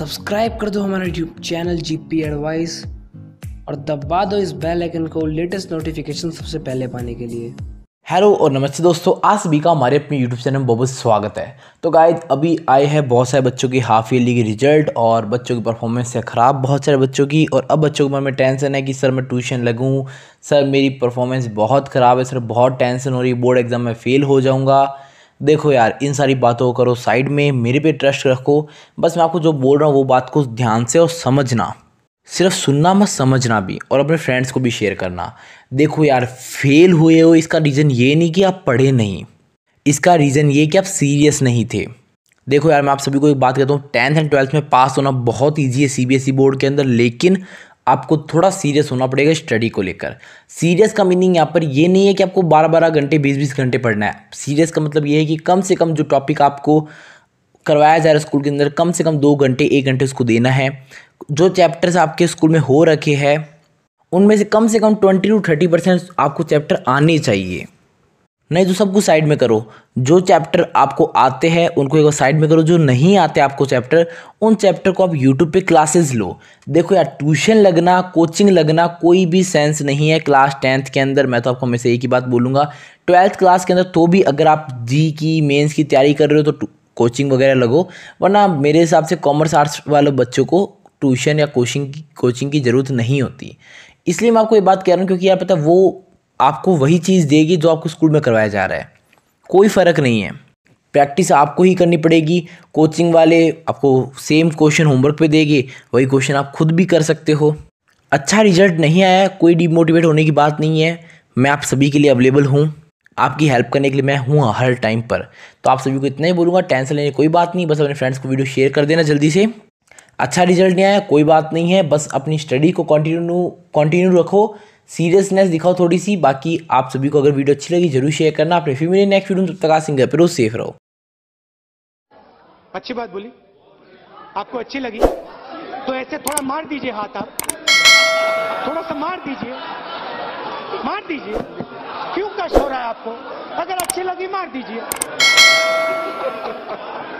subscribe कर दो हमारा YouTube channel G P advice और दबा दो इस बेल आइकन को लेटेस्ट नोटिफिकेशन सबसे पहले पाने के लिए हेलो और नमस्ते दोस्तों आज भी का हमारे अपने यूट्यूब चैनल में बहुत बहुत स्वागत है तो गाइज अभी आए हैं बहुत सारे बच्चों की हाफ ईयरली की रिजल्ट और बच्चों की परफॉर्मेंस है ख़राब बहुत सारे बच्चों की और अब बच्चों के मन में टेंशन है कि सर मैं ट्यूशन लगूँ सर मेरी परफॉर्मेंस बहुत ख़राब है सर बहुत टेंशन हो रही बोर्ड एग्ज़ाम में फ़ेल हो जाऊँगा देखो यार इन सारी बातों को करो साइड में मेरे पे ट्रस्ट रखो बस मैं आपको जो बोल रहा हूँ वो बात को ध्यान से और समझना सिर्फ सुनना मत समझना भी और अपने फ्रेंड्स को भी शेयर करना देखो यार फेल हुए हो इसका रीज़न ये नहीं कि आप पढ़े नहीं इसका रीज़न ये कि आप सीरियस नहीं थे देखो यार मैं आप सभी को एक बात कहता हूँ टेंथ एंड ट्वेल्थ में पास होना बहुत ईजी है सी बोर्ड e के अंदर लेकिन आपको थोड़ा सीरियस होना पड़ेगा स्टडी को लेकर सीरियस का मीनिंग यहाँ पर ये नहीं है कि आपको बारह बारह घंटे बीस बीस घंटे पढ़ना है सीरियस का मतलब ये है कि कम से कम जो टॉपिक आपको करवाया जा रहा है स्कूल के अंदर कम से कम दो घंटे एक घंटे उसको देना है जो चैप्टर्स आपके स्कूल में हो रखे हैं उनमें से कम से कम ट्वेंटी टू थर्टी परसेंट आपको चैप्टर आने चाहिए नहीं तो सबको साइड में करो जो चैप्टर आपको आते हैं उनको एक बार साइड में करो जो नहीं आते आपको चैप्टर उन चैप्टर को आप यूट्यूब पे क्लासेस लो देखो यार ट्यूशन लगना कोचिंग लगना कोई भी सेंस नहीं है क्लास टेंथ के अंदर मैं तो आपको हमेशा एक ही बात बोलूँगा ट्वेल्थ क्लास के अंदर तो भी अगर आप जी की मेन्स की तैयारी कर रहे हो तो कोचिंग वगैरह लगो वरना मेरे हिसाब से कॉमर्स आर्ट्स वाले बच्चों को ट्यूशन या कोचिंग कोचिंग की ज़रूरत नहीं होती इसलिए मैं आपको ये बात कह रहा हूँ क्योंकि यार पता वो आपको वही चीज़ देगी जो आपको स्कूल में करवाया जा रहा है कोई फ़र्क नहीं है प्रैक्टिस आपको ही करनी पड़ेगी कोचिंग वाले आपको सेम क्वेश्चन होमवर्क पे देंगे वही क्वेश्चन आप खुद भी कर सकते हो अच्छा रिजल्ट नहीं आया कोई डिमोटिवेट होने की बात नहीं है मैं आप सभी के लिए अवेलेबल हूँ आपकी हेल्प करने के लिए मैं हूँ हर टाइम पर तो आप सभी को इतना ही बोलूँगा टेंशन लेने कोई बात नहीं बस अपने फ्रेंड्स को वीडियो शेयर कर देना जल्दी से अच्छा रिजल्ट नहीं आया कोई बात नहीं है बस अपनी स्टडी को कंटिन्यू कंटिन्यू रखो सीरियसनेस दिखाओ थोड़ी सी बाकी आप सभी को अगर वीडियो अच्छी लगी जरूर शेयर करना अपने फिर मेरे नेक्स्ट वीडियो में तब तक आ सिंगर पर सेफ रहो अच्छी बात बोली आपको अच्छी लगी तो ऐसे थोड़ा मार दीजिए हाथ आप थोड़ा सा मार दीजिए मार दीजिए क्यों कष्ट हो रहा है आपको अगर अच्छी लगी मार दीजिए